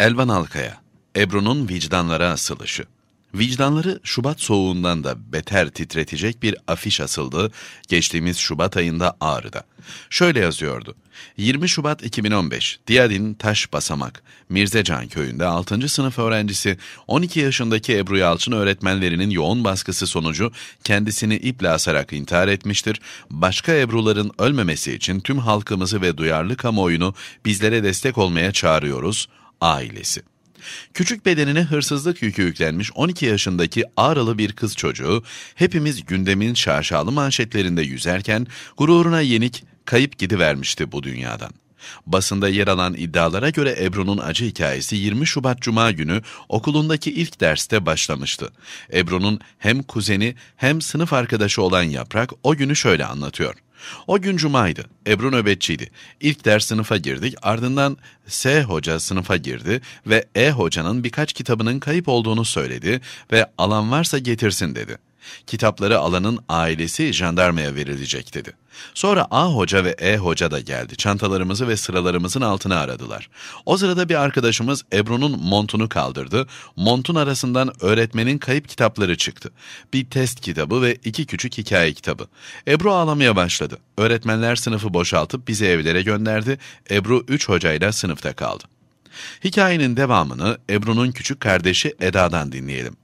Elvan Alkaya, Ebru'nun vicdanlara asılışı. Vicdanları Şubat soğuğundan da beter titretecek bir afiş asıldı geçtiğimiz Şubat ayında Ağrı'da. Şöyle yazıyordu. 20 Şubat 2015, Diyadin Taş Basamak, Mirzecan köyünde 6. sınıf öğrencisi 12 yaşındaki Ebru Yalçın öğretmenlerinin yoğun baskısı sonucu kendisini iple asarak intihar etmiştir. Başka Ebru'ların ölmemesi için tüm halkımızı ve duyarlı kamuoyunu bizlere destek olmaya çağırıyoruz ailesi. Küçük bedenine hırsızlık yükü yüklenmiş 12 yaşındaki ağralı bir kız çocuğu hepimiz gündemin şaşalı manşetlerinde yüzerken gururuna yenik kayıp gidivermişti bu dünyadan. Basında yer alan iddialara göre Ebru'nun acı hikayesi 20 Şubat Cuma günü okulundaki ilk derste başlamıştı. Ebru'nun hem kuzeni hem sınıf arkadaşı olan Yaprak o günü şöyle anlatıyor. O gün cumaydı. Ebru nöbetçiydi. İlk ders sınıfa girdik. Ardından S hoca sınıfa girdi ve E hocanın birkaç kitabının kayıp olduğunu söyledi ve alan varsa getirsin dedi. Kitapları alanın ailesi jandarmaya verilecek dedi. Sonra A hoca ve E hoca da geldi. Çantalarımızı ve sıralarımızın altına aradılar. O sırada bir arkadaşımız Ebru'nun montunu kaldırdı. Montun arasından öğretmenin kayıp kitapları çıktı. Bir test kitabı ve iki küçük hikaye kitabı. Ebru ağlamaya başladı. Öğretmenler sınıfı boşaltıp bizi evlere gönderdi. Ebru 3 hocayla sınıfta kaldı. Hikayenin devamını Ebru'nun küçük kardeşi Eda'dan dinleyelim.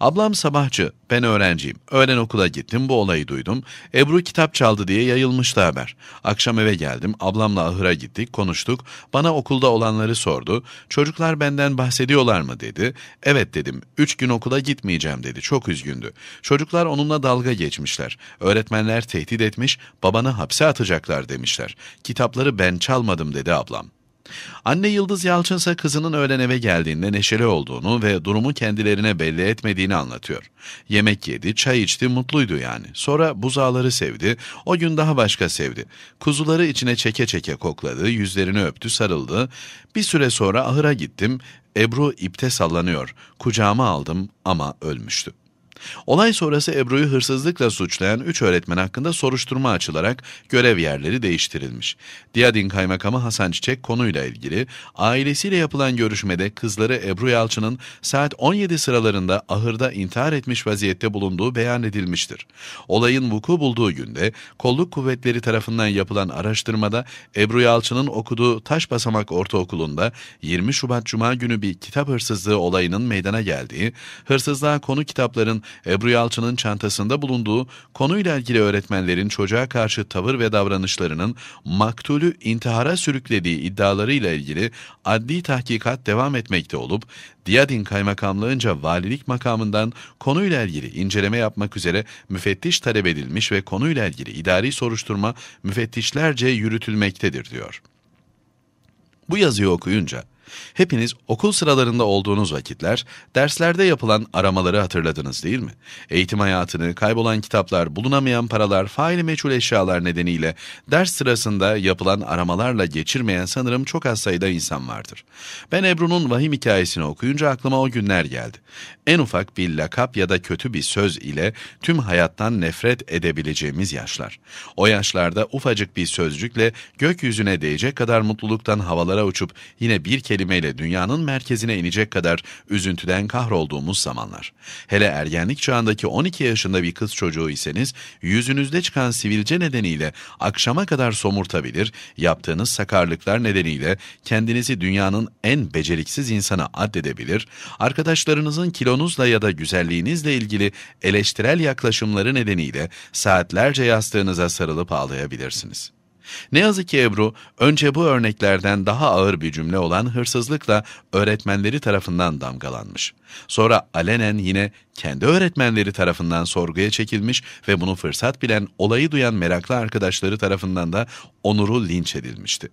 Ablam sabahçı, ben öğrenciyim. Öğlen okula gittim, bu olayı duydum. Ebru kitap çaldı diye yayılmıştı haber. Akşam eve geldim, ablamla ahıra gittik, konuştuk. Bana okulda olanları sordu. Çocuklar benden bahsediyorlar mı dedi. Evet dedim, üç gün okula gitmeyeceğim dedi, çok üzgündü. Çocuklar onunla dalga geçmişler. Öğretmenler tehdit etmiş, babanı hapse atacaklar demişler. Kitapları ben çalmadım dedi ablam. Anne Yıldız Yalçın ise kızının öğlen eve geldiğinde neşeli olduğunu ve durumu kendilerine belli etmediğini anlatıyor. Yemek yedi, çay içti, mutluydu yani. Sonra buzağları sevdi, o gün daha başka sevdi. Kuzuları içine çeke çeke kokladı, yüzlerini öptü, sarıldı. Bir süre sonra ahıra gittim, Ebru ipte sallanıyor. Kucağıma aldım ama ölmüştü. Olay sonrası Ebru'yu hırsızlıkla suçlayan 3 öğretmen hakkında soruşturma açılarak görev yerleri değiştirilmiş. Diyadin Kaymakamı Hasan Çiçek konuyla ilgili ailesiyle yapılan görüşmede kızları Ebru Yalçın'ın saat 17 sıralarında ahırda intihar etmiş vaziyette bulunduğu beyan edilmiştir. Olayın vuku bulduğu günde kolluk kuvvetleri tarafından yapılan araştırmada Ebru Yalçın'ın okuduğu Taş Basamak Ortaokulu'nda 20 Şubat Cuma günü bir kitap hırsızlığı olayının meydana geldiği, hırsızlığa konu kitapların Ebru Yalçın'ın çantasında bulunduğu konuyla ilgili öğretmenlerin çocuğa karşı tavır ve davranışlarının maktulü intihara sürüklediği iddialarıyla ilgili adli tahkikat devam etmekte olup, Diyadin Kaymakamlığınca valilik makamından konuyla ilgili inceleme yapmak üzere müfettiş talep edilmiş ve konuyla ilgili idari soruşturma müfettişlerce yürütülmektedir diyor. Bu yazıyı okuyunca Hepiniz okul sıralarında olduğunuz vakitler derslerde yapılan aramaları hatırladınız değil mi? Eğitim hayatını, kaybolan kitaplar, bulunamayan paralar, faili meçhul eşyalar nedeniyle ders sırasında yapılan aramalarla geçirmeyen sanırım çok az sayıda insan vardır. Ben Ebru'nun vahim hikayesini okuyunca aklıma o günler geldi. En ufak bir lakap ya da kötü bir söz ile tüm hayattan nefret edebileceğimiz yaşlar. O yaşlarda ufacık bir sözcükle gökyüzüne değecek kadar mutluluktan havalara uçup yine bir kelime kelimeyle dünyanın merkezine inecek kadar üzüntüden kahrolduğumuz zamanlar. Hele ergenlik çağındaki 12 yaşında bir kız çocuğu iseniz yüzünüzde çıkan sivilce nedeniyle akşama kadar somurtabilir, yaptığınız sakarlıklar nedeniyle kendinizi dünyanın en beceriksiz insanı addedebilir, arkadaşlarınızın kilonuzla ya da güzelliğinizle ilgili eleştirel yaklaşımları nedeniyle saatlerce yastığınıza sarılıp ağlayabilirsiniz. Ne yazık ki Ebru, önce bu örneklerden daha ağır bir cümle olan hırsızlıkla öğretmenleri tarafından damgalanmış. Sonra alenen yine kendi öğretmenleri tarafından sorguya çekilmiş ve bunu fırsat bilen, olayı duyan meraklı arkadaşları tarafından da Onur'u linç edilmişti.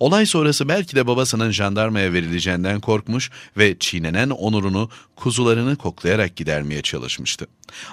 Olay sonrası belki de babasının jandarmaya verileceğinden korkmuş ve çiğnenen Onur'unu kuzularını koklayarak gidermeye çalışmıştı.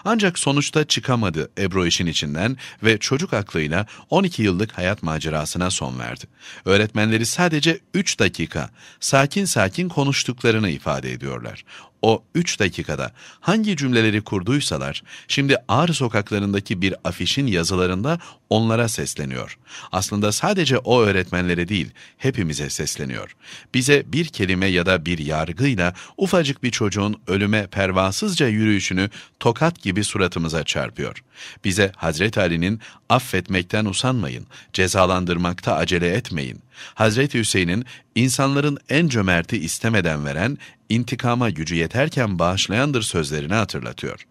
Ancak sonuçta çıkamadı Ebru işin içinden ve çocuk aklıyla 12 yıllık hayat macerasına son verdi. Öğretmenleri sadece 3 dakika sakin sakin konuştuklarını ifade ediyorlar o üç dakikada hangi cümleleri kurduysalar, şimdi ağır sokaklarındaki bir afişin yazılarında onlara sesleniyor. Aslında sadece o öğretmenlere değil, hepimize sesleniyor. Bize bir kelime ya da bir yargıyla ufacık bir çocuğun ölüme pervasızca yürüyüşünü tokat gibi suratımıza çarpıyor. Bize Hazreti Ali'nin affetmekten usanmayın, cezalandırmakta acele etmeyin, Hazreti Hüseyin'in insanların en cömerti istemeden veren, intikama gücü yeterken bağışlayandır sözlerini hatırlatıyor.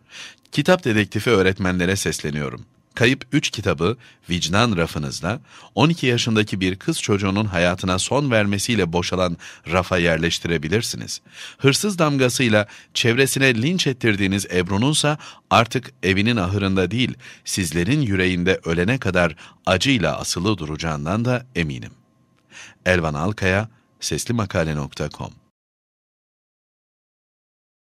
Kitap dedektifi öğretmenlere sesleniyorum. Kayıp 3 kitabı vicdan rafınızda 12 yaşındaki bir kız çocuğunun hayatına son vermesiyle boşalan rafa yerleştirebilirsiniz. Hırsız damgasıyla çevresine linç ettirdiğiniz Ebru'nunsa artık evinin ahırında değil sizlerin yüreğinde ölene kadar acıyla asılı duracağından da eminim. Elvan Alkaya, seslimakale.com